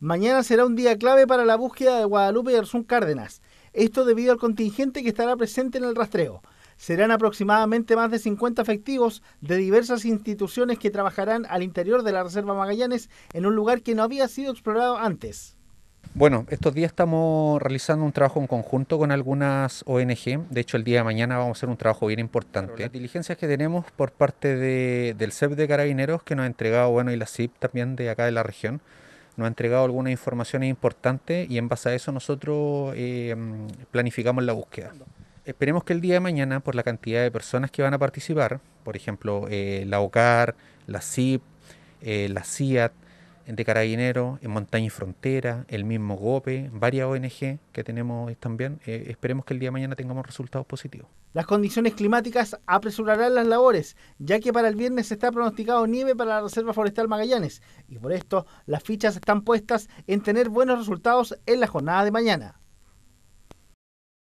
Mañana será un día clave para la búsqueda de Guadalupe y Cárdenas. Esto debido al contingente que estará presente en el rastreo. Serán aproximadamente más de 50 efectivos de diversas instituciones que trabajarán al interior de la Reserva Magallanes en un lugar que no había sido explorado antes. Bueno, estos días estamos realizando un trabajo en conjunto con algunas ONG. De hecho, el día de mañana vamos a hacer un trabajo bien importante. las diligencias que tenemos por parte del CEP de Carabineros, que nos ha entregado, bueno, y la CIP también de acá de la región, nos ha entregado algunas informaciones importantes y en base a eso nosotros eh, planificamos la búsqueda. Esperemos que el día de mañana, por la cantidad de personas que van a participar, por ejemplo, eh, la OCAR, la CIP, eh, la CIAT, de Carabineros, en Montaña y Frontera, el mismo GOPE, varias ONG que tenemos también. Eh, esperemos que el día de mañana tengamos resultados positivos. Las condiciones climáticas apresurarán las labores, ya que para el viernes está pronosticado nieve para la Reserva Forestal Magallanes, y por esto las fichas están puestas en tener buenos resultados en la jornada de mañana.